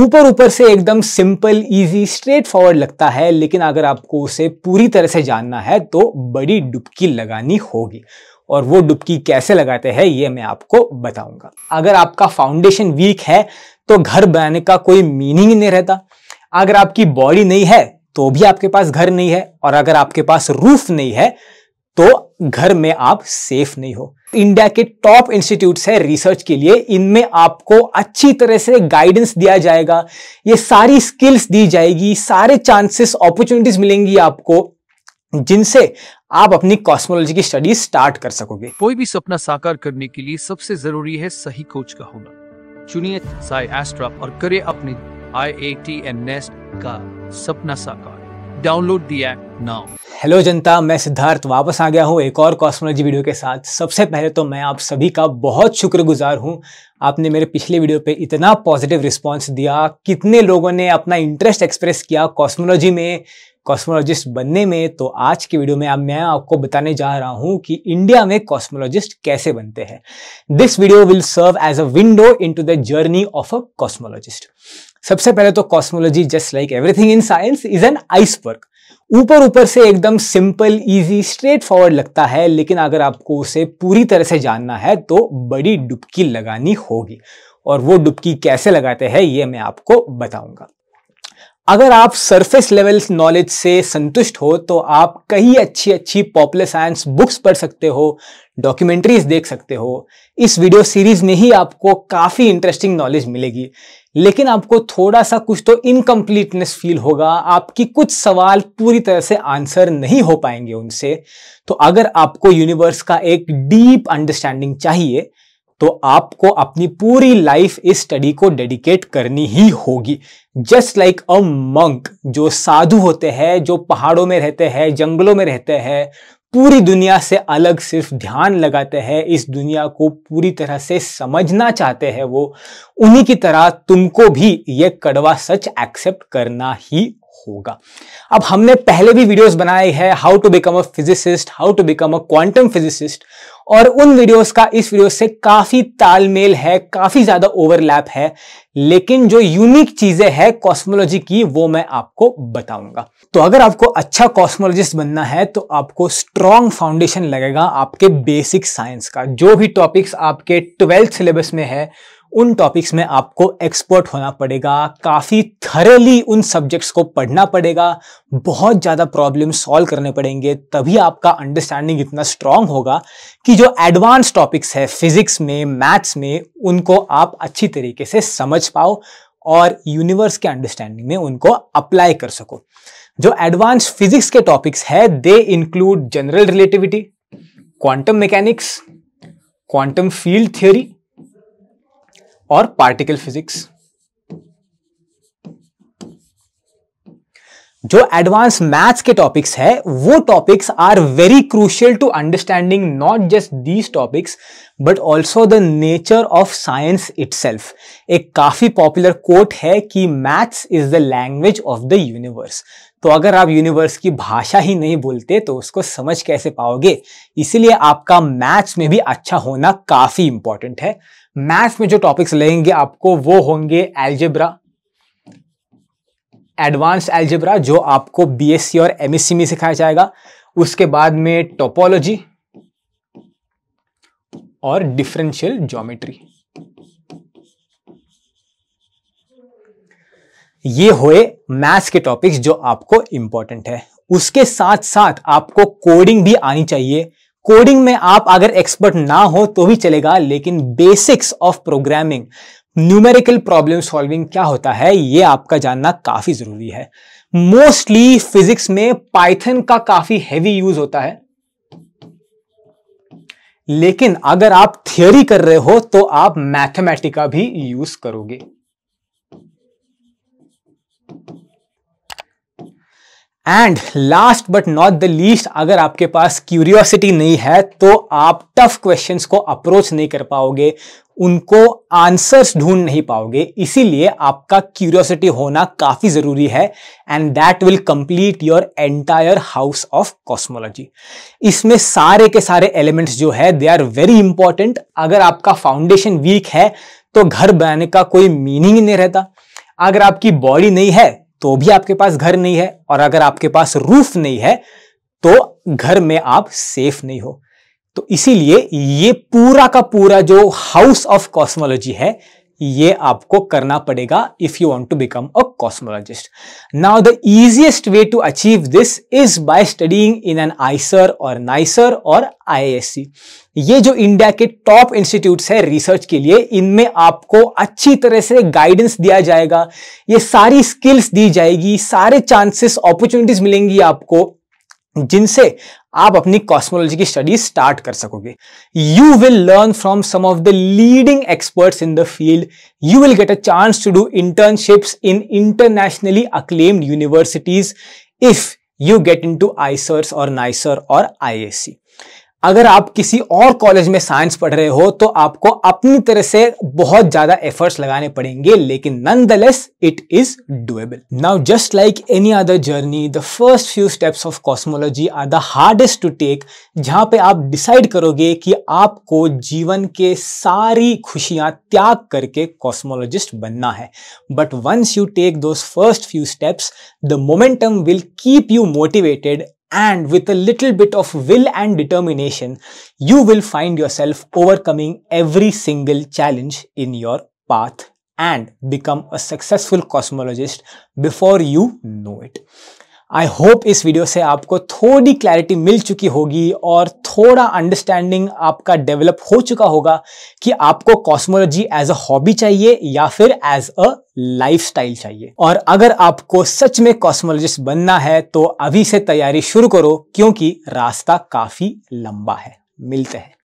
ऊपर ऊपर से एकदम सिंपल इजी स्ट्रेट फॉरवर्ड लगता है लेकिन अगर आपको उसे पूरी तरह से जानना है तो बड़ी डुबकी लगानी होगी और वो डुबकी कैसे लगाते हैं ये मैं आपको बताऊंगा अगर आपका फाउंडेशन वीक है तो घर बनाने का कोई मीनिंग नहीं रहता अगर आपकी बॉडी नहीं है तो भी आपके पास घर नहीं है और अगर आपके पास रूफ नहीं है तो घर में आप सेफ नहीं हो इंडिया के टॉप इंस्टीट्यूट्स है रिसर्च के लिए इनमें आपको अच्छी तरह से गाइडेंस दिया जाएगा ये सारी स्किल्स दी जाएगी सारे चांसेस अपॉर्चुनिटीज मिलेंगी आपको जिनसे आप अपनी कॉस्मोलॉजी की स्टडी स्टार्ट कर सकोगे कोई भी सपना साकार करने के लिए सबसे जरूरी है सही कोच का होना चुनिए और करे अपने आई ए टी एन का सपना साकार डाउनलोड दी नाउ हेलो जनता मैं सिद्धार्थ वापस आ गया हूँ एक और कॉस्मोलॉजी वीडियो के साथ सबसे पहले तो मैं आप सभी का बहुत शुक्रगुजार हूँ आपने मेरे पिछले वीडियो पे इतना पॉजिटिव रिस्पांस दिया कितने लोगों ने अपना इंटरेस्ट एक्सप्रेस किया कॉस्मोलॉजी में कॉस्मोलॉजिस्ट बनने में तो आज के वीडियो में अब मैं आपको बताने जा रहा हूं कि इंडिया में कॉस्मोलॉजिस्ट कैसे बनते हैं this video will serve as a window to the journey of a cosmologist सबसे पहले तो cosmology just like everything in science is an iceberg ऊपर ऊपर से एकदम सिंपल इजी स्ट्रेट फॉरवर्ड लगता है लेकिन अगर आपको उसे पूरी तरह से जानना है तो बड़ी डुबकी लगानी होगी और वो डुबकी कैसे लगाते हैं ये मैं आपको बताऊंगा अगर आप सरफेस लेवल नॉलेज से संतुष्ट हो तो आप कई अच्छी अच्छी पॉपुलर साइंस बुक्स पढ़ सकते हो डॉक्यूमेंट्रीज देख सकते हो इस वीडियो सीरीज में ही आपको काफ़ी इंटरेस्टिंग नॉलेज मिलेगी लेकिन आपको थोड़ा सा कुछ तो इनकम्प्लीटनेस फील होगा आपकी कुछ सवाल पूरी तरह से आंसर नहीं हो पाएंगे उनसे तो अगर आपको यूनिवर्स का एक डीप अंडरस्टैंडिंग चाहिए तो आपको अपनी पूरी लाइफ इस स्टडी को डेडिकेट करनी ही होगी जस्ट लाइक अ मंक जो साधु होते हैं जो पहाड़ों में रहते हैं जंगलों में रहते हैं पूरी दुनिया से अलग सिर्फ ध्यान लगाते हैं इस दुनिया को पूरी तरह से समझना चाहते हैं वो उन्हीं की तरह तुमको भी ये कड़वा सच एक्सेप्ट करना ही होगा अब हमने पहले भी वीडियोस बनाए हैं how to become a physicist how to become a quantum physicist और उन वीडियोस का इस वीडियो से काफी तालमेल है काफी ज्यादा ओवरलैप है लेकिन जो यूनिक चीजें हैं कॉस्मोलॉजी की वो मैं आपको बताऊंगा तो अगर आपको अच्छा कॉस्मोलॉजिस्ट बनना है तो आपको स्ट्रॉन्ग फाउंडेशन लगेगा आपके बेसिक साइंस का जो भी टॉपिक्स आपके ट्वेल्थ सिलेबस में है उन टॉपिक्स में आपको एक्सपर्ट होना पड़ेगा काफ़ी थरेली उन सब्जेक्ट्स को पढ़ना पड़ेगा बहुत ज़्यादा प्रॉब्लम सॉल्व करने पड़ेंगे तभी आपका अंडरस्टैंडिंग इतना स्ट्रांग होगा कि जो एडवांस टॉपिक्स है फिजिक्स में मैथ्स में उनको आप अच्छी तरीके से समझ पाओ और यूनिवर्स के अंडरस्टैंडिंग में उनको अप्लाई कर सको जो एडवांस फिजिक्स के टॉपिक्स है they include general relativity quantum mechanics quantum field theory और पार्टिकल फिजिक्स जो एडवांस मैथ्स के टॉपिक्स है वो topics are very crucial to understanding not just these topics but also the nature of science it एक काफी popular quote है कि maths is the language of the universe तो अगर आप यूनिवर्स की भाषा ही नहीं बोलते तो उसको समझ कैसे पाओगे इसीलिए आपका मैथ्स में भी अच्छा होना काफ़ी इंपॉर्टेंट है मैथ्स में जो टॉपिक्स लगेंगे आपको वो होंगे एल्जेब्रा एडवांस एल्जेब्रा जो आपको बीएससी और एमएससी में सिखाया जाएगा उसके बाद में टोपोलॉजी और डिफरेंशियल ज्योमेट्री ये हुए मैथ्स के टॉपिक्स जो आपको इंपॉर्टेंट है उसके साथ साथ आपको कोडिंग भी आनी चाहिए कोडिंग में आप अगर एक्सपर्ट ना हो तो भी चलेगा लेकिन basics of programming numerical problem solving क्या होता है ये आपका जानना काफी जरूरी है मोस्टली फिजिक्स में पाइथन का काफी हैवी यूज होता है लेकिन अगर आप थियोरी कर रहे हो तो आप मैथमेटिका भी यूज करोगे and last but not the least अगर आपके पास क्यूरियोसिटी नहीं है तो आप टफ क्वेश्चंस को अप्रोच नहीं कर पाओगे उनको आंसर्स ढूंढ नहीं पाओगे इसीलिए आपका क्यूरियोसिटी होना काफी जरूरी है and that will complete your entire house of cosmology इसमें सारे के सारे एलिमेंट्स जो है दे आर वेरी इंपॉर्टेंट अगर आपका फाउंडेशन वीक है तो घर बनाने का कोई मीनिंग ही नहीं रहता अगर आपकी बॉडी नहीं है तो भी आपके पास घर नहीं है और अगर आपके पास रूफ नहीं है तो घर में आप सेफ नहीं हो तो इसीलिए ये पूरा का पूरा जो हाउस ऑफ कॉस्मोलॉजी है ये आपको करना पड़ेगा if you want to become a cosmologist now the easiest way to achieve this is by studying in an IISER और नाइसर और आईएएससी ये जो इंडिया के टॉप इंस्टीट्यूट्स है रिसर्च के लिए इनमें आपको अच्छी तरह से गाइडेंस दिया जाएगा ये सारी स्किल्स दी जाएगी सारे चांसेस अपॉर्चुनिटीज मिलेंगी आपको जिनसे आप अपनी कॉस्मोलॉजी की स्टडी स्टार्ट कर सकोगे you will learn from some of the leading experts in the field you will get a chance to do internships in internationally acclaimed universities if you get into IISERs और NISER और आई अगर आप किसी और college में science पढ़ रहे हो तो आपको अपनी तरह से बहुत ज्यादा एफर्ट्स लगाने पड़ेंगे लेकिन nonetheless it is doable now just like any other journey the first few steps of cosmology are the hardest to take जहां पे आप डिसाइड करोगे कि आपको जीवन के सारी खुशियां त्याग करके कॉस्मोलॉजिस्ट बनना है but once you take those first few steps the momentum will keep you motivated and with a little bit of will and determination, you will find yourself overcoming every single challenge in your path and become a successful cosmologist before you know it. I hope इस video से आपको थोड़ी clarity मिल चुकी होगी और थोड़ा understanding आपका develop हो चुका होगा कि आपको कॉस्मोलॉजी एज अ हॉबी चाहिए या फिर एज अ लाइफस्टाइल चाहिए और अगर आपको सच में कॉस्मोलॉजिस्ट बनना है तो अभी से तैयारी शुरू करो क्योंकि रास्ता काफी लंबा है मिलते हैं